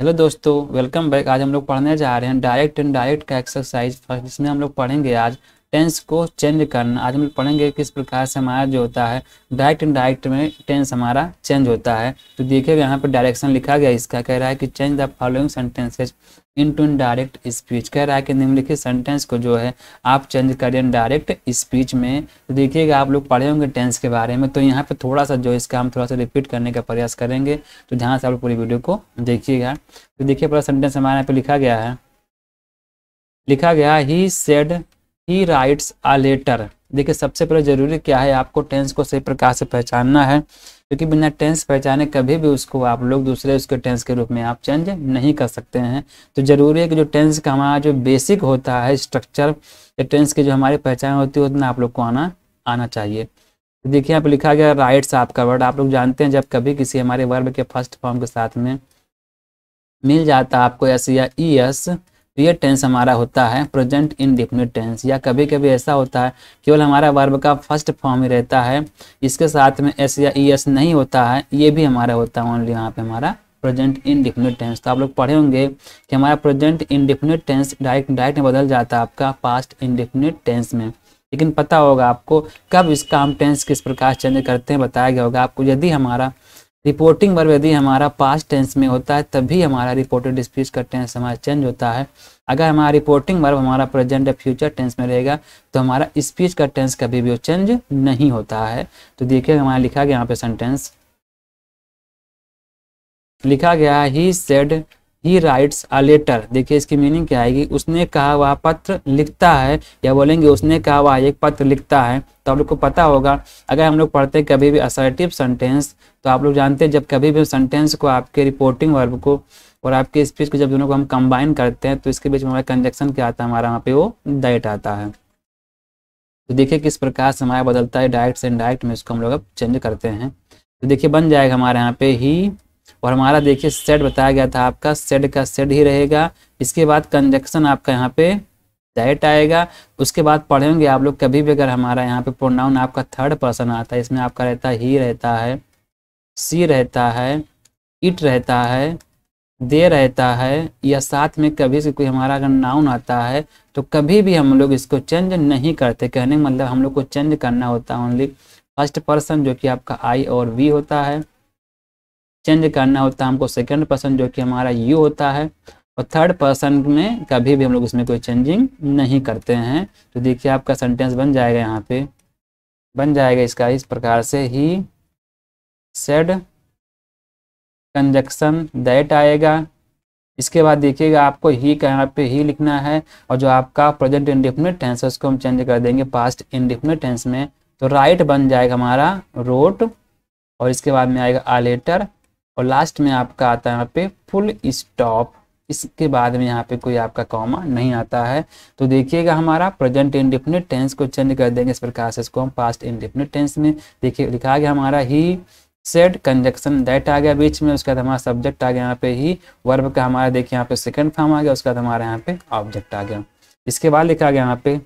hello दोस्तों welcome back आज हम लोग पढ़ने जा रहे हैं डायरेक्ट एंड डायरेक्ट का एक्सरसाइज फर्स्ट जिसमें हम लोग पढ़ेंगे आज टेंस को चेंज करना आज हम लोग पढ़ेंगे किस प्रकार से हमारा जो होता है डायरेक्ट एंड डायरेक्ट में टेंस हमारा चेंज होता है तो देखिएगा यहाँ पर डायरेक्शन लिखा गया इसका कह रहा है कि change the following sentences into direct speech कह रहा है कि निम्नलिखित सेंटेंस को जो है आप चेंज करें डायरेक्ट स्पीच में तो देखिएगा आप लोग पढ़े होंगे टेंस के बारे में तो यहाँ पे थोड़ा सा जो इसका हम थोड़ा सा रिपीट करने का प्रयास करेंगे तो ध्यान से आप पूरी वीडियो को देखिएगा तो देखिए पूरा सेंटेंस हमारे यहाँ पे लिखा गया है लिखा गया he said he writes a letter देखिए सबसे पहले जरूरी क्या है आपको टेंस को सही प्रकार से पहचानना है क्योंकि बिना टेंस पहचाने कभी भी उसको आप लोग दूसरे उसके टेंस के रूप में आप चेंज नहीं कर सकते हैं तो ज़रूरी है कि जो टेंस का हमारा जो बेसिक होता है स्ट्रक्चर या टेंस की जो हमारी पहचान होती है उतना आप लोग को आना आना चाहिए तो देखिए यहाँ पर लिखा गया राइट्स आपका वर्ड आप लोग जानते हैं जब कभी किसी हमारे वर्ब के फर्स्ट फॉर्म के साथ में मिल जाता आपको एस या ई एस तो ये टेंस हमारा होता है प्रेजेंट डिफिनिट टेंस या कभी कभी ऐसा होता है केवल हमारा वर्ब का फर्स्ट फॉर्म ही रहता है इसके साथ में एस या ई एस नहीं होता है ये भी हमारा होता है ओनली यहाँ पे हमारा प्रेजेंट डिफिनिट टेंस तो आप लोग पढ़े होंगे कि हमारा present indefinite tense direct direct में बदल जाता है आपका पास्ट इन डिफिनिट टेंस में लेकिन पता होगा आपको कब इसका हम टेंस किस प्रकार चेंज करते हैं बताया गया होगा आपको यदि हमारा रिपोर्टिंग वर्ब यदि हमारा पास्ट टेंस में होता है तभी हमारा रिपोर्टेड स्पीच का टेंस हमारा चेंज होता है अगर हमारा रिपोर्टिंग वर्ब हमारा प्रेजेंट या फ्यूचर टेंस में रहेगा तो हमारा स्पीच का टेंस कभी भी चेंज नहीं होता है तो देखिए हमारा लिखा गया यहाँ पे सेंटेंस लिखा गया he said he writes a letter देखिए इसकी मीनिंग क्या आएगी उसने कहा वह पत्र लिखता है या बोलेंगे उसने कहा वह एक पत्र लिखता है तो आप लोग को पता होगा अगर हम लोग पढ़ते हैं कभी भी असर्टिव सेंटेंस तो आप लोग जानते हैं जब कभी भी सेंटेंस को आपके रिपोर्टिंग वर्ब को और आपके स्पीच को जब दोनों को हम कंबाइन करते हैं तो इसके बीच में हमारा कंजक्शन क्या आता है हमारा वहाँ पे वो डाइट आता है तो देखिए किस प्रकार से हमारा बदलता है डायरेक्ट से इनडायरेक्ट में इसको हम लोग अब चेंज करते हैं तो देखिए बन जाएगा हमारे यहाँ पे ही और हमारा देखिए सेट बताया गया था आपका सेड का सेड ही रहेगा इसके बाद कंजक्शन आपका यहाँ पे डायट आएगा उसके बाद पढ़ेंगे आप लोग कभी भी अगर हमारा यहाँ पे प्रोनाउन आपका थर्ड पर्सन आता है इसमें आपका रहता ही रहता है सी रहता है इट रहता है दे रहता है या साथ में कभी से कोई हमारा अगर नाउन आता है तो कभी भी हम लोग इसको चेंज नहीं करते कहने मतलब हम लोग को चेंज करना होता है ओनली फर्स्ट पर्सन जो कि आपका आई और वी होता है चेंज करना होता है हमको सेकेंड पर्सन जो कि हमारा यू होता है और थर्ड पर्सन में कभी भी हम लोग इसमें कोई चेंजिंग नहीं करते हैं तो देखिए आपका सेंटेंस बन जाएगा यहाँ पे बन जाएगा इसका इस प्रकार से ही सेड कंजक्शन दैट आएगा इसके बाद देखिएगा आपको ही का यहाँ पे ही लिखना है और जो आपका प्रेजेंट इंडिफिनिट टेंस है उसको हम चेंज कर देंगे पास्ट इंडिफिनिट टेंस में तो राइट बन जाएगा हमारा रोट और इसके बाद में आएगा आ लेटर और लास्ट में आपका आता है यहाँ पे फुल स्टॉप इसके बाद में यहाँ पे कोई आपका कॉमा नहीं आता है तो देखिएगा हमारा प्रेजेंट इंडिफिनिट टेंस को चेंज कर देंगे इस प्रकार से इसको हम पास्ट इंडिफिनिट टेंस में देखिए लिखा गया हमारा ही सेड कंजक्शन दैट आ गया बीच में उसके बाद हमारा सब्जेक्ट आ गया यहाँ पे ही वर्ब का हमारा देखिए यहाँ पे सेकंड फॉर्म आ गया उसके बाद हमारा यहाँ पे ऑब्जेक्ट आ गया इसके बाद लिखा गया यहाँ पे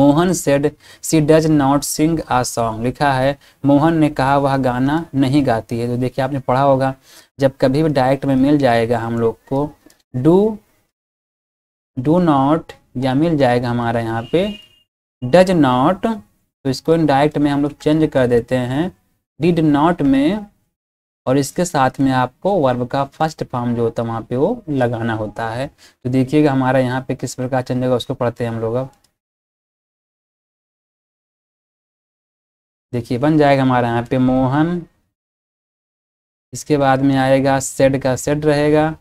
Mohan said she does not sing a song लिखा है मोहन ने कहा वह गाना नहीं गाती है तो देखिए आपने पढ़ा होगा जब कभी भी डायरेक्ट में मिल जाएगा हम लोग को डू डू नॉट या मिल जाएगा हमारा यहाँ पे डज नॉट तो इसको डायरेक्ट में हम लोग चेंज कर देते हैं डिड नॉट में और इसके साथ में आपको वर्ब का फर्स्ट फॉर्म जो होता है वहाँ पे वो लगाना होता है तो देखिएगा हमारा यहाँ पे किस प्रकार चेंज होगा उसको पढ़ते हैं हम लोग अब देखिए बन जाएगा हमारा यहाँ पे मोहन इसके बाद में आएगा सेड का सेड रहेगा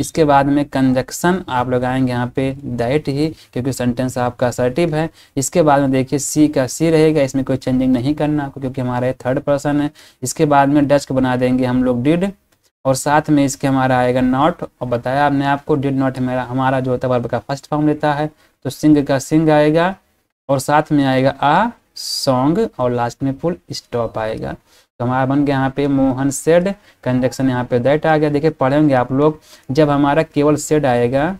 इसके बाद में कंजक्शन आप लोग आएंगे यहाँ पे दैट ही क्योंकि सेंटेंस आपका असर्टिव है इसके बाद में देखिए सी का सी रहेगा इसमें कोई चेंजिंग नहीं करना क्योंकि हमारा ये थर्ड पर्सन है इसके बाद में डस्क बना देंगे हम लोग डिड और साथ में इसके हमारा आएगा नॉट और बताया आपने आपको डिड नॉट हमारा हमारा जो होता है वर्ब का फर्स्ट फॉर्म लेता है तो सिंग का सिंग आएगा और साथ में आएगा आ सॉन्ग और लास्ट में फुल स्टॉप आएगा तो हमारा बन गया यहाँ पे मोहन सेड कंजक्शन यहाँ पे दैट आ गया देखिए पढ़ेंगे आप लोग जब हमारा केवल सेड आएगा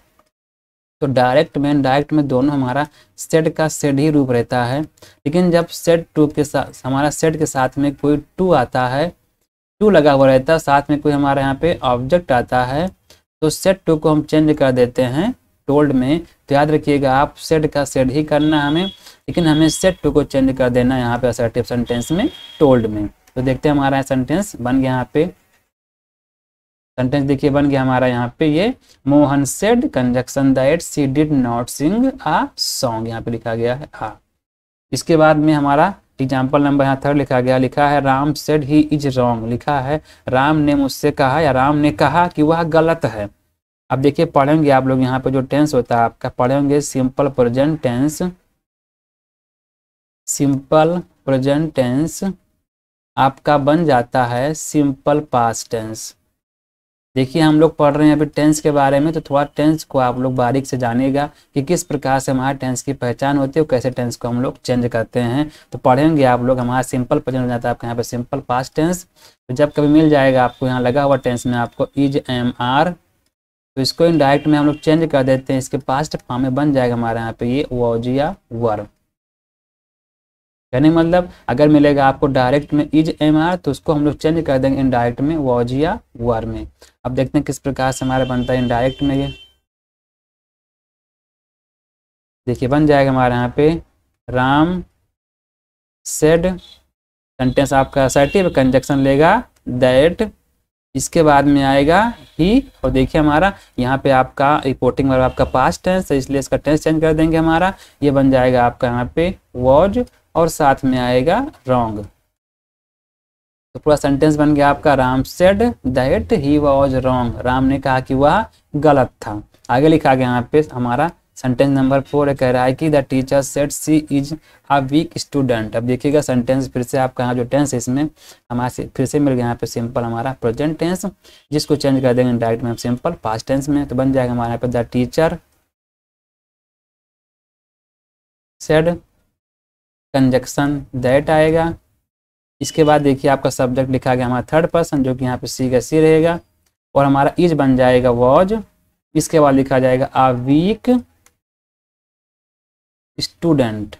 तो डायरेक्ट में डायरेक्ट में दोनों हमारा सेट का सेट ही रूप रहता है लेकिन जब सेट टू के साथ हमारा सेट के साथ में कोई टू आता है टू लगा हुआ रहता है साथ में कोई हमारे यहाँ पे ऑब्जेक्ट आता है तो सेट टू को हम चेंज कर देते हैं टोल्ड में तो याद रखिएगा आप सेट का सेट ही करना है हमें लेकिन हमें सेट टू को चेंज कर देना है यहाँ पे असर्टिव सेंटेंस में टोल्ड में तो देखते हैं हमारा सेंटेंस बन गया यहाँ पे सेंटेंस देखिए बन गया हमारा यहाँ पे ये Mohan said conjunction that she did not sing a song यहाँ पे लिखा गया है आ इसके बाद में हमारा एग्जाम्पल नंबर यहाँ थर्ड लिखा गया लिखा है Ram said he is wrong लिखा है राम ने मुझसे कहा या राम ने कहा कि वह गलत है अब देखिए पढ़ेंगे आप लोग यहाँ पे जो टेंस होता है आपका पढ़ेंगे simple present tense simple present tense आपका बन जाता है सिंपल पास्ट टेंस देखिए हम लोग पढ़ रहे हैं अभी टेंस के बारे में तो थोड़ा टेंस को आप लोग बारीक से जानेगा कि किस प्रकार से हमारे टेंस की पहचान होती है और कैसे टेंस को हम लोग चेंज करते हैं तो पढ़ेंगे आप लोग हमारा सिंपल प्रेजेंट हो जाता है आपके यहाँ पर सिंपल पास टेंस तो जब कभी मिल जाएगा आपको यहाँ लगा हुआ टेंस में आपको इज एम आर तो इसको इन डायरेक्ट में हम लोग चेंज कर देते हैं इसके पास्ट फॉर्म में बन जाएगा हमारे यहाँ पे ये वोजिया वर यानी मतलब अगर मिलेगा आपको डायरेक्ट में इज एम आर तो उसको हम लोग चेंज कर देंगे इन डायरेक्ट में वोजिया वर में अब देखते हैं किस प्रकार से हमारा बनता है इन डायरेक्ट में ये देखिए बन जाएगा हमारे यहाँ पे राम सेड सेंटेंस आपका सर्टिव कंजक्शन लेगा दैट इसके बाद में आएगा ही और देखिए हमारा यहाँ पे आपका रिपोर्टिंग वर्ब आपका पास्ट टेंस है इसलिए इसका टेंस चेंज कर देंगे हमारा ये बन जाएगा आपका यहाँ पे वॉज और साथ में आएगा रॉन्ग तो पूरा सेंटेंस बन गया आपका Ram said that he was wrong Ram ने कहा कि वह गलत था आगे लिखा गया यहाँ पे हमारा सेंटेंस नंबर फोर कह रहा है कि the teacher said she is a weak student अब देखिएगा सेंटेंस फिर से आपका यहाँ जो टेंस है इसमें हमारे फिर से मिल गया यहाँ पे सिंपल हमारा प्रेजेंट टेंस जिसको चेंज कर देंगे डायरेक्ट में सिंपल पास्ट टेंस में तो बन जाएगा हमारे यहाँ पे the teacher said conjunction that आएगा इसके बाद देखिए आपका सब्जेक्ट लिखा गया हमारा थर्ड पर्सन जो कि यहाँ पे सी का सी रहेगा और हमारा इज बन जाएगा वॉज इसके बाद लिखा जाएगा आ वीक स्टूडेंट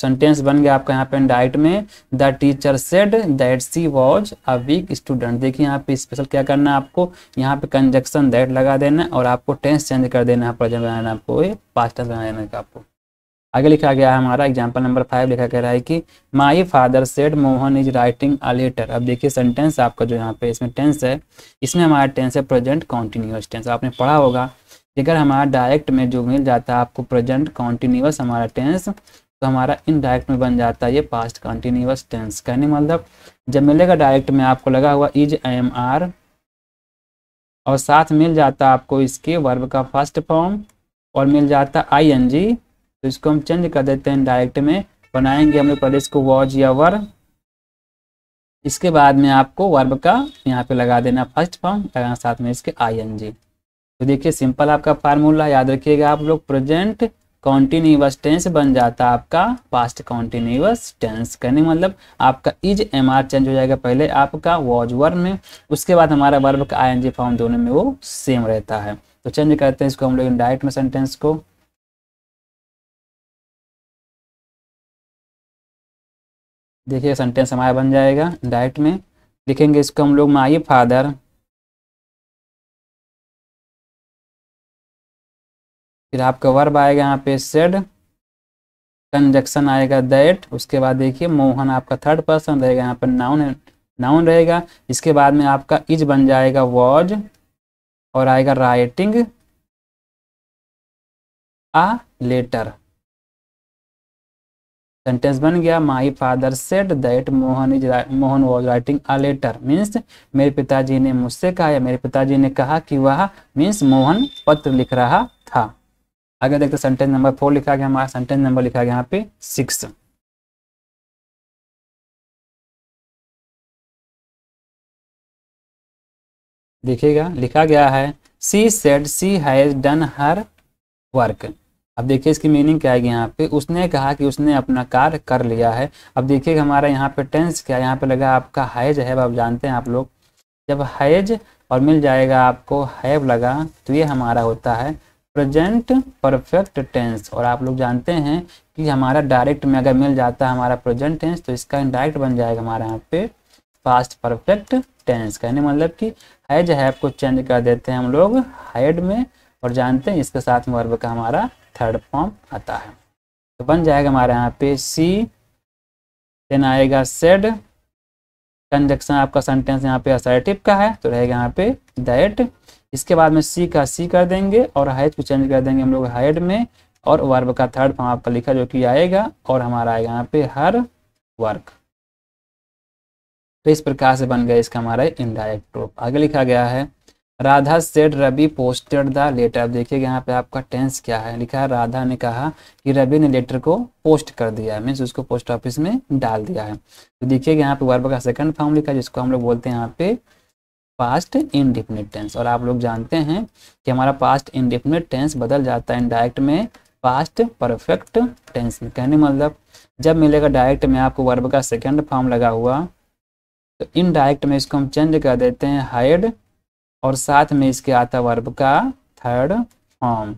सेंटेंस बन गया आपका यहाँ पे डाइट में the teacher said that she was a weak student देखिए यहाँ पे स्पेशल क्या करना है आपको यहाँ पे कंजक्शन दैट लगा देना और आपको टेंस चेंज कर देना है प्रेजेंट बनाना आपको पास्ट टेंस बना देना आपको आगे लिखा गया है हमारा एग्जाम्पल नंबर फाइव लिखा गया है कि my father said Mohan is writing a letter अब देखिए सेंटेंस आपका जो यहाँ पे इसमें टेंस है इसमें हमारा टेंस है प्रेजेंट कॉन्टिन्यूस टेंस आपने पढ़ा होगा अगर हमारा डायरेक्ट में जो मिल जाता है आपको प्रेजेंट कॉन्टीन्यूस हमारा टेंस तो हमारा इनडायरेक्ट में बन जाता है ये पास्ट कॉन्टीन्यूस टेंस कहने मतलब जब मिलेगा डायरेक्ट में आपको लगा हुआ इज एम आर और साथ मिल जाता आपको इसके वर्ब का फर्स्ट फॉर्म और मिल जाता आई एन जी तो इसको हम चेंज कर देते हैं डायरेक्ट में बनाएंगे हम लोग पहले इसको वॉज या वर इसके बाद में आपको वर्ब का यहाँ पे लगा देना फर्स्ट फॉर्म लगाना साथ में इसके आई एन जी तो देखिए सिंपल आपका फार्मूला याद रखिएगा आप लोग प्रेजेंट कॉन्टिन्यूस टेंस बन जाता है आपका पास्ट कॉन्टिन्यूस टेंस कहने मतलब आपका इज एम आर चेंज हो जाएगा पहले आपका वॉज वर्ब में उसके बाद हमारा वर्ब का आई एन जी फॉर्म दोनों में वो सेम रहता है तो चेंज करते हैं इसको हम लोग डायरेक्ट में सेंटेंस को देखिए सेंटेंस हमारा बन जाएगा डायरेक्ट में लिखेंगे इसको हम लोग माई फादर फिर आपका वर्ब आएगा यहाँ पे सेड कंजक्शन आएगा दैट उसके बाद देखिए मोहन आपका थर्ड पर्सन रहेगा यहाँ पर नाउन नाउन रहेगा इसके बाद में आपका इज बन जाएगा वॉज और आएगा राइटिंग आ लेटर सेंटेंस बन गया my father said that Mohan is Mohan was writing a letter means मेरे पिताजी ने मुझसे कहा या मेरे पिताजी ने कहा कि वह मीन्स मोहन पत्र लिख रहा था आगे देखते सेंटेंस नंबर फोर लिखा गया हमारा सेंटेंस नंबर लिखा गया यहाँ पे सिक्स देखिएगा लिखा गया है she said she has done her work अब देखिए इसकी मीनिंग क्या है यहाँ पे उसने कहा कि उसने अपना कार्य कर लिया है अब देखिएगा हमारा यहाँ पे टेंस क्या यहाँ पे लगा आपका हैज है आप जानते हैं आप लोग जब हैज और मिल जाएगा आपको हैव लगा तो ये हमारा होता है प्रेजेंट परफेक्ट टेंस और आप लोग जानते हैं कि हमारा डायरेक्ट में अगर मिल जाता है हमारा प्रेजेंट टेंस तो इसका इनडायरेक्ट बन जाएगा हमारे यहाँ पे पास्ट परफेक्ट टेंस कहने मतलब कि हैज हैव को चेंज कर देते हैं हम लोग हैड में और जानते हैं इसके साथ में वर्ब का हमारा थर्ड फॉर्म आता है तो बन जाएगा हमारे यहाँ पे सी देन आएगा सेड कंजक्शन आपका सेंटेंस यहाँ पे असर्टिव का है तो रहेगा यहाँ पे दैट इसके बाद में सी का सी कर देंगे और हाइट को चेंज कर देंगे हम लोग हाइट में और वर्ब का थर्ड फॉर्म आपका लिखा जो कि आएगा और हमारा आएगा यहाँ पे हर वर्क तो इस प्रकार से बन गया इसका हमारा इनडायरेक्ट रूप आगे लिखा गया है Radha said Ravi posted the letter अब देखिएगा यहाँ पे आपका टेंस क्या है लिखा है राधा ने कहा कि रवि ने लेटर को पोस्ट कर दिया है मीन्स उसको पोस्ट ऑफिस में डाल दिया है तो देखिएगा यहाँ पे वर्ब का सेकंड फॉर्म लिखा है जिसको हम लोग बोलते हैं यहाँ पे पास्ट इनडिफिनिट टेंस और आप लोग जानते हैं कि हमारा पास्ट इनडिफिनिट टेंस बदल जाता है इनडायरेक्ट में पास्ट परफेक्ट टेंस में कहने मतलब जब मिलेगा डायरेक्ट में आपको वर्ब का सेकेंड फॉर्म लगा हुआ तो इनडायरेक्ट में इसको हम चेंज कर देते हैं हाइड और साथ में इसके आता वर्ब का थर्ड फॉर्म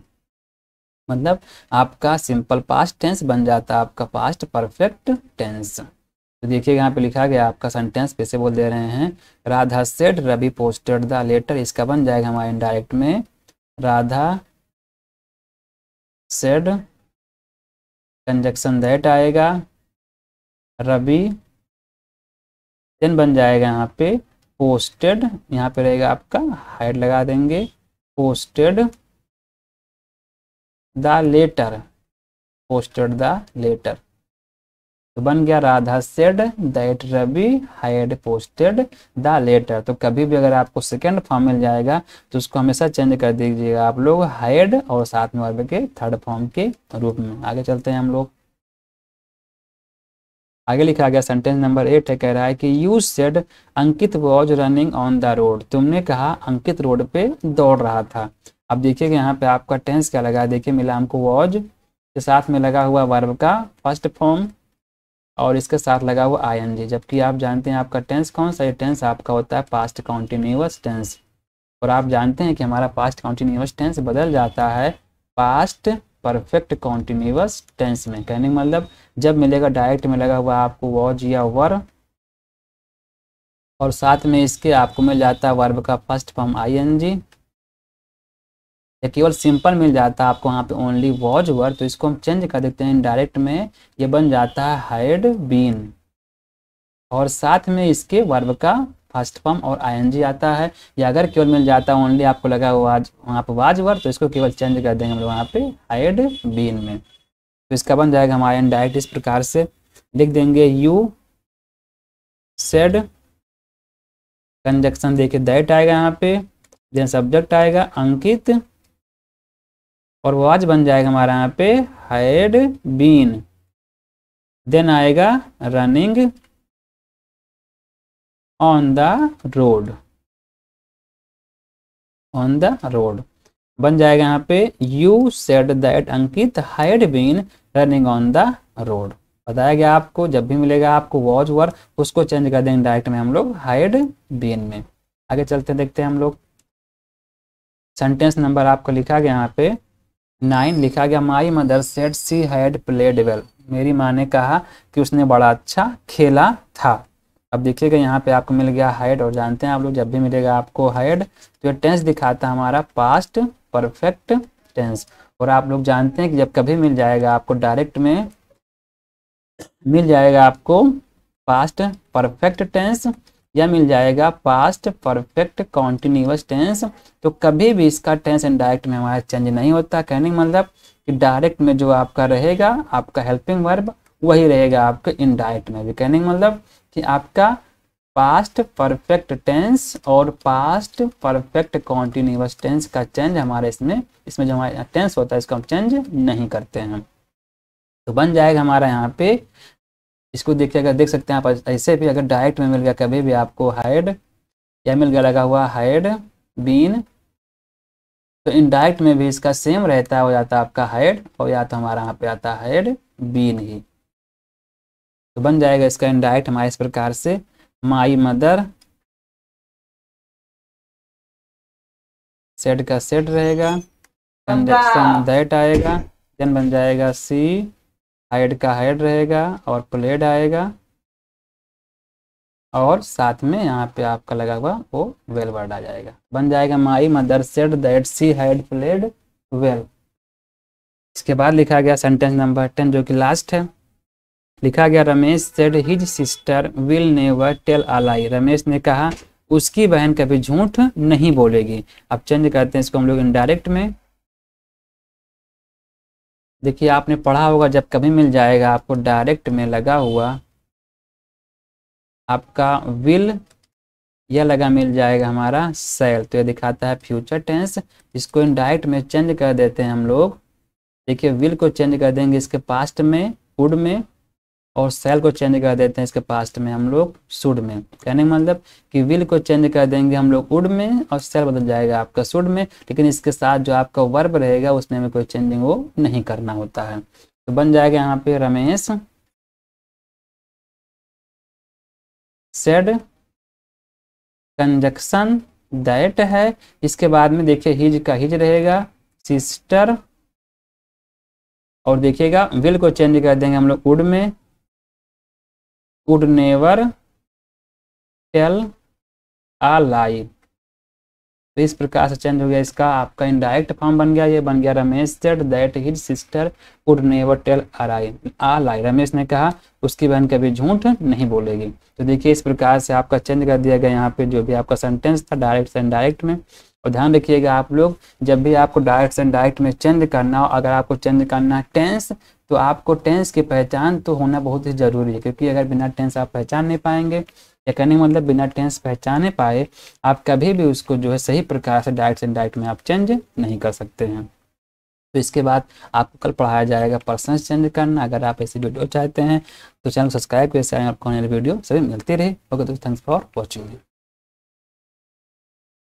मतलब आपका सिंपल पास्ट टेंस बन जाता है आपका पास्ट परफेक्ट टेंस तो देखिए यहाँ पे लिखा गया आपका सेंटेंस पैसे बोल दे रहे हैं Radha said Ravi posted the letter इसका बन जाएगा हमारे इनडायरेक्ट में राधा सेड कंजक्शन दैट आएगा रवि देन बन जाएगा यहाँ पे पोस्टेड यहाँ पे रहेगा आपका हाइड लगा देंगे posted the letter posted the letter तो बन गया Radha said that Ravi had posted the letter तो कभी भी अगर आपको सेकेंड फॉर्म मिल जाएगा तो उसको हमेशा चेंज कर दीजिएगा आप लोग हाइड और साथ में के थर्ड फॉर्म के रूप में आगे चलते हैं हम लोग आगे लिखा गया सेंटेंस नंबर एट है कह रहा है कि you said Ankit was running on the road तुमने कहा अंकित रोड पे दौड़ रहा था अब देखिएगा यहाँ पे आपका टेंस क्या लगा देखिए मिला हमको वॉज के साथ में लगा हुआ वर्ब का फर्स्ट फॉर्म और इसके साथ लगा हुआ आई जबकि आप जानते हैं आपका टेंस कौन सा ये टेंस आपका होता है पास्ट कॉन्टीन्यूअस टेंस और आप जानते हैं कि हमारा पास्ट कॉन्टीन्यूस टेंस बदल जाता है पास्ट परफेक्ट कॉन्टीन्यूस टेंस में कहने का मतलब जब मिलेगा डायरेक्ट में लगा हुआ आपको वॉज या वर और साथ में इसके आपको मिल जाता है वर्ब का first form I N G या केवल सिंपल मिल जाता है आपको वहाँ पे ओनली वॉज वर्ड तो इसको हम चेंज कर देते हैं डायरेक्ट में ये बन जाता है हाइड बीन और साथ में इसके वर्ब का फर्स्ट फॉर्म और आईएनजी आता है या अगर केवल मिल जाता है ओनली आपको लगा वाज वहाँ पर वाज वर्ड तो इसको केवल चेंज कर देंगे हम लोग वहाँ पे हाइड बीन में तो इसका बन जाएगा हम आयन डायरेक्ट इस प्रकार से लिख देंगे यू सेड कंजक्शन देखिए दैट आएगा यहाँ पे देन सब्जेक्ट आएगा अंकित और वॉज बन जाएगा हमारे यहाँ पे हेड बीन देन आएगा running on the road on the road बन जाएगा यहाँ पे you said that Ankit had been running on the road बताया गया आपको जब भी मिलेगा आपको वॉच वर उसको चेंज कर देंगे डायरेक्ट में हम लोग हाइड बीन में आगे चलते देखते हैं हम लोग सेंटेंस नंबर आपको लिखा गया यहाँ पे नाइन लिखा गया my mother said she had played well मेरी माँ ने कहा कि उसने बड़ा अच्छा खेला था अब देखिएगा यहाँ पे आपको मिल गया हैड और जानते हैं आप लोग जब भी मिलेगा आपको हैड तो ये टेंस दिखाता है हमारा पास्ट परफेक्ट टेंस और आप लोग जानते हैं कि जब कभी मिल जाएगा आपको डायरेक्ट में मिल जाएगा आपको पास्ट परफेक्ट टेंस यह मिल जाएगा पास्ट परफेक्ट कॉन्टिन्यूस टेंस तो कभी भी इसका टेंस इनडायरेक्ट में हमारा चेंज नहीं होता कहने का मतलब कि डायरेक्ट में जो आपका रहेगा आपका हेल्पिंग वर्ब वही रहेगा आपके इनडायरेक्ट में भी कहने का मतलब कि आपका पास्ट परफेक्ट टेंस और पास्ट परफेक्ट कॉन्टिन्यूस टेंस का चेंज हमारे इसमें इसमें जो हमारा टेंस होता है इसको हम चेंज नहीं करते हैं तो बन जाएगा हमारा यहाँ पे इसको देखिए अगर देख सकते हैं आप ऐसे भी अगर डायरेक्ट में मिल गया कभी भी आपको हाइड या मिल गया लगा हुआ हाइड बीन तो इनडायरेक्ट में भी इसका सेम रहता है हो जाता है आपका हाइड और या तो हमारा यहाँ पे आता है हाइड बीन ही तो बन जाएगा इसका इनडायरेक्ट हमारे इस प्रकार से माई मदर सेट का सेट रहेगा कंजक्शन दैट आएगा देन बन जाएगा सी हेड का हेड रहेगा और प्लेड आएगा और साथ में यहाँ पे आपका लगा हुआ वो वेल वर्ड आ जाएगा बन जाएगा my mother said that she had played well इसके बाद लिखा गया सेंटेंस नंबर टेन जो कि लास्ट है लिखा गया Ramesh said his sister will never tell a lie Ramesh ने कहा उसकी बहन कभी झूठ नहीं बोलेगी अब चेंज करते हैं इसको हम लोग इनडायरेक्ट में देखिए आपने पढ़ा होगा जब कभी मिल जाएगा आपको डायरेक्ट में लगा हुआ आपका विल यह लगा मिल जाएगा हमारा सेल तो यह दिखाता है फ्यूचर टेंस इसको इनडायरेक्ट में चेंज कर देते हैं हम लोग देखिए विल को चेंज कर देंगे इसके पास्ट में वुड में और सेल को चेंज कर देते हैं इसके पास्ट में हम लोग सुड में कहने का मतलब कि विल को चेंज कर देंगे हम लोग उड में और सेल बदल जाएगा आपका सुड में लेकिन इसके साथ जो आपका वर्ब रहेगा उसमें हमें कोई चेंजिंग वो नहीं करना होता है तो बन जाएगा यहाँ पे रमेश सेड कंजक्शन दैट है इसके बाद में देखिए हिज का हिज रहेगा सिस्टर और देखिएगा विल को चेंज कर देंगे हम लोग उड में would never tell a lie तो इस प्रकार से चेंज हो गया इसका आपका इनडायरेक्ट फॉर्म बन गया ये बन गया Ramesh said that his sister would never tell अराई आ लाई रमेश ने कहा उसकी बहन कभी झूठ नहीं बोलेगी तो देखिए इस प्रकार से आपका चेंज कर दिया गया यहाँ पे जो भी आपका सेंटेंस था डायरेक्ट से इनडायरेक्ट में और ध्यान रखिएगा आप लोग जब भी आपको डायरेक्ट से इनडायरेक्ट में चेंज करना हो अगर आपको चेंज करना है टेंस तो आपको टेंस की पहचान तो होना बहुत ही ज़रूरी है क्योंकि अगर बिना टेंस आप पहचान नहीं पाएंगे या कहने मतलब बिना टेंस पहचाने पाए आप कभी भी उसको जो है सही प्रकार से डाइट डाइट में आप चेंज नहीं कर सकते हैं तो इसके बाद आपको कल पढ़ाया जाएगा पर्सन चेंज करना अगर आप ऐसी वीडियो चाहते हैं तो चैनल सब्सक्राइब कर सकते हैं वीडियो सभी मिलती रही ओके तो थैंक्स फॉर वॉचिंग